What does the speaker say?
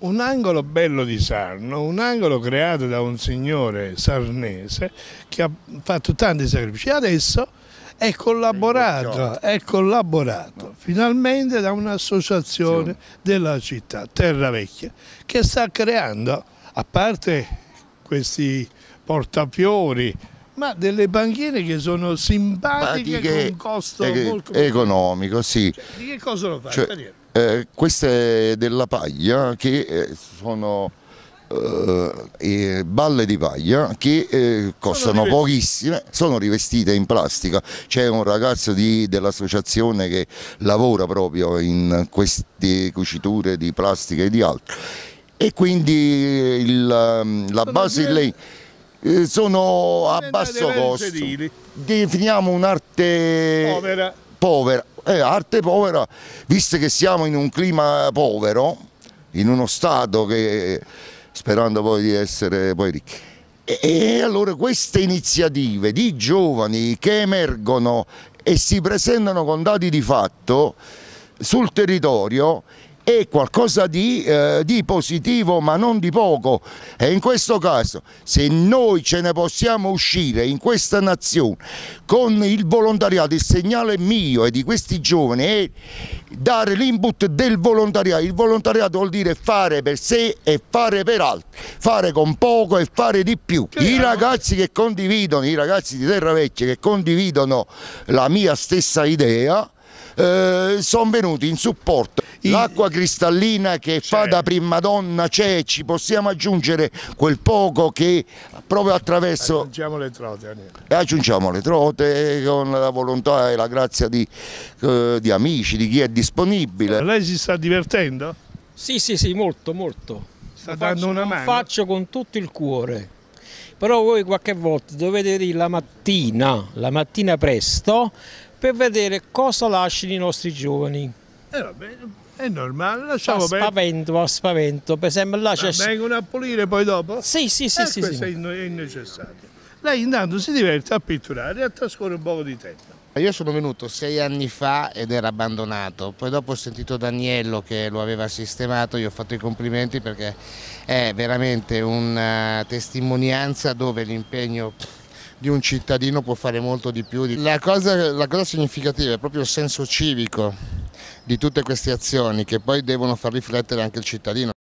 un angolo bello di Sarno, un angolo creato da un signore sarnese che ha fatto tanti sacrifici. Adesso è collaborato, è collaborato finalmente da un'associazione della città, Terra Vecchia, che sta creando, a parte questi portafiori ma delle banchiere che sono simpatiche con un costo eh, molto economico, sì. Cioè, di che cosa lo fai? Cioè, eh, queste della paglia che eh, sono eh, balle di paglia che eh, costano sono pochissime, sono rivestite in plastica. C'è un ragazzo dell'associazione che lavora proprio in queste cuciture di plastica e di altro. E quindi il, la base in legno eh, sono a basso costo. Sedili. Definiamo un'arte povera, povera. Eh, arte povera, visto che siamo in un clima povero, in uno stato che sperando poi di essere poi ricchi. e allora queste iniziative di giovani che emergono e si presentano con dati di fatto sul territorio è qualcosa di, eh, di, positivo ma non di poco e in questo caso se noi ce ne possiamo uscire in questa nazione con il volontariato il segnale mio e di questi giovani è dare l'input del volontariato il volontariato vuol dire fare per sé e fare per altri fare con poco e fare di più i ragazzi che condividono i ragazzi di Terra Vecchia che condividono la mia stessa idea eh, sono venuti in supporto. L'acqua cristallina che fa certo. da prima donna c'è, ci possiamo aggiungere quel poco che proprio attraverso... Aggiungiamo le trote. E aggiungiamo le trote con la volontà e la grazia di, eh, di amici, di chi è disponibile. Lei si sta divertendo? Sì, sì, sì, molto, molto. Sta lo dando faccio, una mano? Lo faccio con tutto il cuore però voi qualche volta dovete dire la mattina, la mattina presto, per vedere cosa lasciano i nostri giovani. Eh bene. è normale, lasciamo perdere. Spavento, a spavento, per esempio là c'è... vengono a pulire poi dopo? Sì, sì, sì. Eh, sì questo sì. è necessario. Lei intanto si diverte a pitturare e a trascorrere un po' di tempo. Io sono venuto sei anni fa ed era abbandonato, poi dopo ho sentito Daniello che lo aveva sistemato, gli ho fatto i complimenti perché è veramente una testimonianza dove l'impegno di un cittadino può fare molto di più. La cosa, la cosa significativa è proprio il senso civico di tutte queste azioni che poi devono far riflettere anche il cittadino.